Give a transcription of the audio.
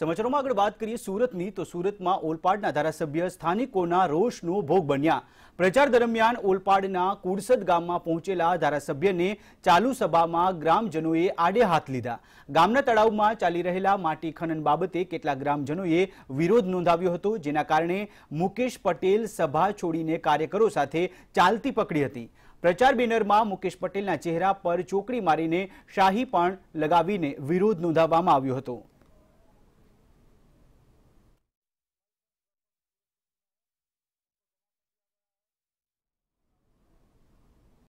સમાચારોમાં આગળ વાત કરીએ સુરતની તો સુરતમાં ઓલપાડના ધારાસભ્ય સ્થાનિકોના રોષનો ભોગ બન્યા પ્રચાર દરમિયાન ઓલપાડના કુડસદ ગામમાં પહોંચેલા ધારાસભ્યને ચાલુ સભામાં ગ્રામજનોએ આડે હાથ લીધા ગામના તળાવમાં ચાલી રહેલા માટી ખનન બાબતે કેટલાક ગ્રામજનોએ વિરોધ નોંધાવ્યો હતો જેના કારણે મુકેશ પટેલ સભા છોડીને કાર્યકરો સાથે ચાલતી પકડી હતી પ્રચાર બેનરમાં મુકેશ પટેલના ચહેરા પર ચોકડી મારીને શાહી પણ લગાવીને વિરોધ નોંધાવવામાં આવ્યો હતો